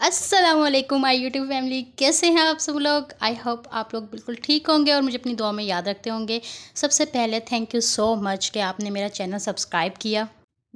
वालेकुम my YouTube family कैसे हैं आप सब लोग आई होप आप लोग बिल्कुल ठीक होंगे और मुझे अपनी दुआ में याद रखते होंगे सबसे पहले थैंक यू सो मच कि आपने मेरा चैनल सब्सक्राइब किया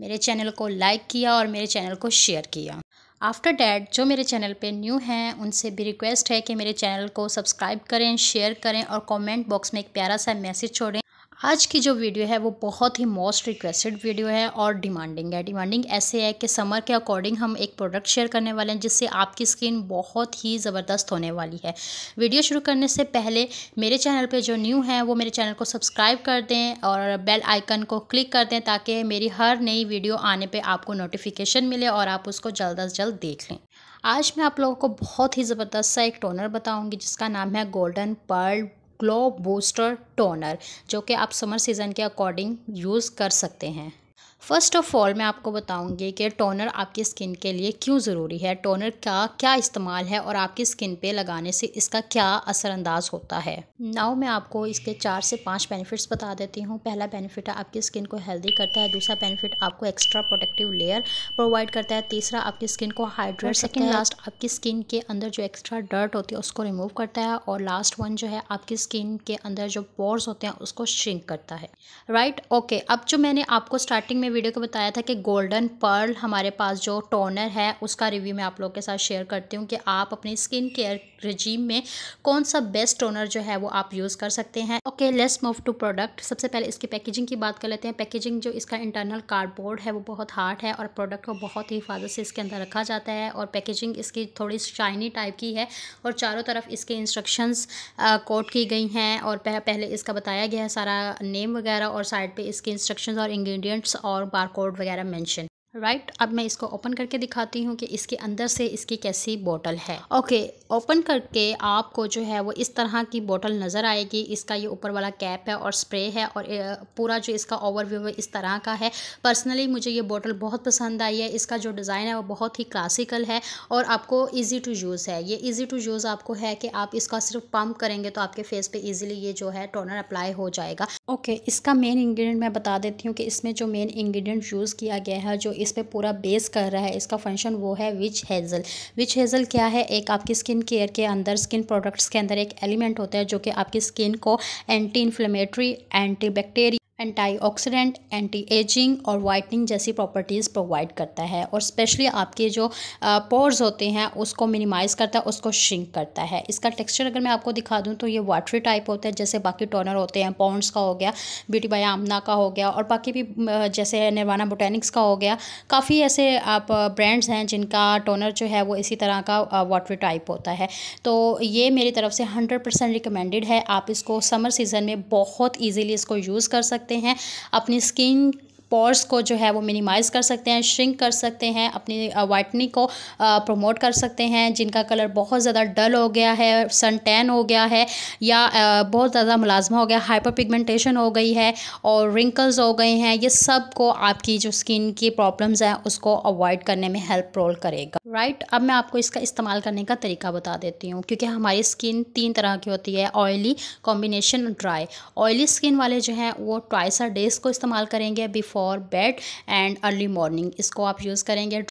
मेरे चैनल को लाइक किया और मेरे चैनल को शेयर किया आफ्टर डैट जो मेरे चैनल पे न्यू हैं उनसे भी रिक्वेस्ट है कि मेरे चैनल को सब्सक्राइब करें शेयर करें और कमेंट बॉक्स में एक प्यारा सा मैसेज छोड़ें आज की जो वीडियो है वो बहुत ही मोस्ट रिक्वेस्टेड वीडियो है और डिमांडिंग है डिमांडिंग ऐसे है कि समर के अकॉर्डिंग हम एक प्रोडक्ट शेयर करने वाले हैं जिससे आपकी स्किन बहुत ही ज़बरदस्त होने वाली है वीडियो शुरू करने से पहले मेरे चैनल पे जो न्यू है वो मेरे चैनल को सब्सक्राइब कर दें और बेल आइकन को क्लिक कर दें ताकि मेरी हर नई वीडियो आने पर आपको नोटिफिकेशन मिले और आप उसको जल्द अज जल्द देख लें आज मैं आप लोगों को बहुत ही ज़बरदस्त सा एक टोनर बताऊंगी जिसका नाम है golden pearl glow booster toner जो कि आप समर सीज़न के अकॉर्डिंग यूज़ कर सकते हैं फ़र्स्ट ऑफ़ ऑल मैं आपको बताऊंगी कि टोनर आपकी स्किन के लिए क्यों ज़रूरी है टोनर का क्या इस्तेमाल है और आपकी स्किन पे लगाने से इसका क्या असरअंदाज होता है नाउ मैं आपको इसके चार से पाँच बेनिफिट्स बता देती हूँ पहला बेनिफिट है आपकी स्किन को हेल्दी करता है दूसरा बेनिफिट आपको एक्स्ट्रा प्रोटेक्टिव लेयर प्रोवाइड करता है तीसरा आपकी स्किन को हाइड्रेट सेकेंड लास्ट आपकी स्किन के अंदर जो एक्स्ट्रा डर्ट होती है उसको रिमूव करता है और लास्ट वन जो है आपकी स्किन के अंदर जो पोर्स होते हैं उसको श्रिंक करता है राइट ओके अब जो मैंने आपको स्टार्टिंग में वीडियो को बताया था कि गोल्डन पर्ल हमारे पास जो टोनर है उसका रिव्यू मैं आप लोगों के साथ शेयर करती हूँ कि आप अपनी स्किन केयर रजीम में कौन सा बेस्ट टोनर जो है वो आप यूज़ कर सकते हैं okay let's move to product सबसे पहले इसकी पैकेजिंग की बात कर लेते हैं पैकेजिंग जो इसका इंटरनल कार्डबोर्ड है वो बहुत हार्ड है और प्रोडक्ट को बहुत ही हिफाजत से इसके अंदर रखा जाता है और पैकेजिंग इसकी थोड़ी शाइनी टाइप की है और चारों तरफ इसके इंस्ट्रक्शंस कोट की गई हैं और पहले इसका बताया गया है सारा नेम वगैरह और साइड पर इसके इंस्ट्रक्शंस और इंग्रेडिएंट्स और और बार कोड वगैरह मेंशन राइट right, अब मैं इसको ओपन करके दिखाती हूँ कि इसके अंदर से इसकी कैसी बोतल है ओके okay, ओपन करके आपको जो है वो इस तरह की बोतल नज़र आएगी इसका ये ऊपर वाला कैप है और स्प्रे है और पूरा जो इसका ओवरव्यू है इस तरह का है पर्सनली मुझे ये बोतल बहुत पसंद आई है इसका जो डिज़ाइन है वो बहुत ही क्लासिकल है और आपको ईजी टू यूज़ है ये ईजी टू यूज़ आपको है कि आप इसका सिर्फ पम्प करेंगे तो आपके फेस पर ईजिली ये जो है टोनर अप्लाई हो जाएगा ओके okay, इसका मेन इन्ग्रीडियंट मैं बता देती हूँ कि इसमें जो मेन इन्ग्रीडियंट यूज़ किया गया है जो इस पर पूरा बेस कर रहा है इसका फंक्शन वो है विच हेज़ल विच हेज़ल क्या है एक आपकी स्किन केयर के अंदर स्किन प्रोडक्ट्स के अंदर एक एलिमेंट होता है जो कि आपकी स्किन को anti inflammatory anti bacteria antioxidant anti ageing और वाइटनिंग जैसी प्रॉपर्टीज़ प्रोवाइड करता है और स्पेशली आपके जो पोर्स होते हैं उसको मिनिमाइज़ करता है उसको श्रिंक करता है इसका टेक्सचर अगर मैं आपको दिखा दूँ तो ये वाटरी टाइप होता है जैसे बाकी टोनर होते हैं पॉन्ड्स का हो गया ब्यूटी बाय आमना का हो गया और बाकी भी जैसे निर्वाणा बोटेनिक्स का हो गया काफ़ी ऐसे आप ब्रांड्स हैं जिनका टोनर जो है वो इसी तरह का वाटरी टाइप होता है तो ये मेरी तरफ से हंड्रेड परसेंट रिकमेंडेड है आप इसको समर सीज़न में बहुत ईजीली इसको यूज़ कर सकते सकते हैं अपनी स्किन पोर्स को जो है वो मिनिमाइज़ कर सकते हैं श्रिंक कर सकते हैं अपनी वाइटनिंग को प्रमोट कर सकते हैं जिनका कलर बहुत ज़्यादा डल हो गया है सन टैन हो गया है या बहुत ज़्यादा मुलाजमा हो गया हाइपर पिगमेंटेशन हो गई है और रिंकल्स हो गए हैं ये सब को आपकी जो स्किन की प्रॉब्लम्स हैं उसको अवॉइड करने में हेल्प रोल करेगा राइट अब मैं आपको इसका इस्तेमाल करने का तरीका बता देती हूँ क्योंकि हमारी स्किन तीन तरह की होती है oily combination dry oily skin वाले जो हैं वो ट्राइसर डेज को इस्तेमाल करेंगे before bed and early morning इसको आप यूज़ करेंगे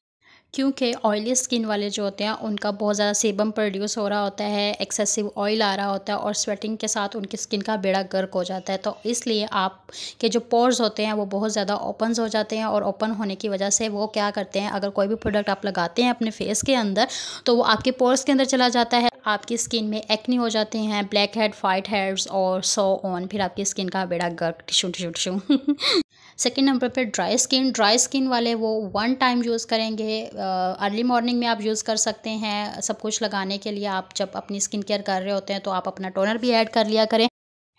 क्योंकि ऑयली स्किन वाले जो होते हैं उनका बहुत ज़्यादा सेबम प्रोड्यूस हो रहा होता है एक्सेसिव ऑयल आ रहा होता है और स्वेटिंग के साथ उनकी स्किन का बेड़ा गर्क हो जाता है तो इसलिए आप के जो पोर्स होते हैं वो बहुत ज़्यादा ओपन हो जाते हैं और ओपन होने की वजह से वो क्या करते हैं अगर कोई भी प्रोडक्ट आप लगाते हैं अपने फेस के अंदर तो वो आपके पोर्स के अंदर चला जाता है आपकी स्किन में एक्नी हो जाते हैं ब्लैक हेड वाइट हेड्स और सो ऑन फिर आपकी स्किन का बेड़ा गर्क tissue tissue tissue second number पर ड्राई स्किन ड्राई स्किन वाले वो वन टाइम यूज़ करेंगे अर्ली मॉर्निंग में आप यूज़ कर सकते हैं सब कुछ लगाने के लिए आप जब अपनी स्किन केयर कर रहे होते हैं तो आप अपना टोनर भी ऐड कर लिया करें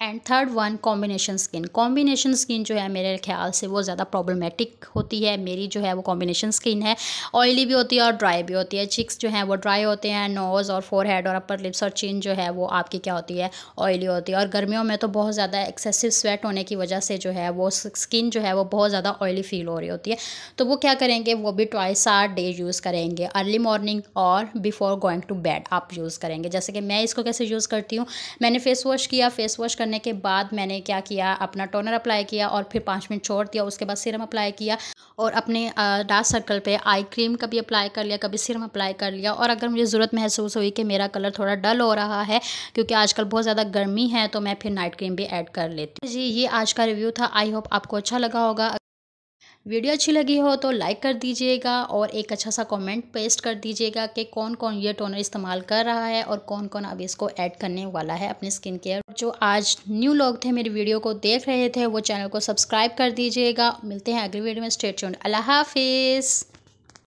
and third one combination skin combination skin जो है मेरे ख्याल से वो ज़्यादा प्रॉब्लमेटिक होती है मेरी जो है वो कॉम्बिनेशन स्किन है ऑयली भी होती है और ड्राई भी होती है चिक्स जो हैं वो ड्राई होते हैं नोज़ और फोर हेड और अपर लिप्स और चिन जो है वो आपकी क्या होती है ऑयली होती है और गर्मियों में तो बहुत ज़्यादा एक्सेसिव स्वेट होने की वजह से जो है वो स्किन जो है वो बहुत ज़्यादा ऑयली फील हो रही होती है तो वो क्या करेंगे वो भी ट्वाइस आर डे यूज़ करेंगे अर्ली मॉर्निंग और बिफोर गोइंग टू बेड आप यूज़ करेंगे जैसे कि मैं इसको कैसे यूज़ करती हूँ मैंने फेस वॉश किया फेस वॉश करने करने के बाद मैंने क्या किया अपना टोनर अप्लाई किया और फिर पाँच मिनट छोड़ दिया उसके बाद सिरम अप्लाई किया और अपने डार्क सर्कल पे आई क्रीम कभी अप्लाई कर लिया कभी सिरम अप्लाई कर लिया और अगर मुझे ज़रूरत महसूस हुई कि मेरा कलर थोड़ा डल हो रहा है क्योंकि आजकल बहुत ज़्यादा गर्मी है तो मैं फिर नाइट क्रीम भी ऐड कर लेती जी ये आज का रिव्यू था आई होप आपको अच्छा लगा होगा वीडियो अच्छी लगी हो तो लाइक कर दीजिएगा और एक अच्छा सा कमेंट पेस्ट कर दीजिएगा कि कौन कौन ये टोनर इस्तेमाल कर रहा है और कौन कौन अब इसको ऐड करने वाला है अपने स्किन केयर जो आज न्यू लोग थे मेरी वीडियो को देख रहे थे वो चैनल को सब्सक्राइब कर दीजिएगा मिलते हैं अगली वीडियो में स्टेट अल्लाह हाफिज़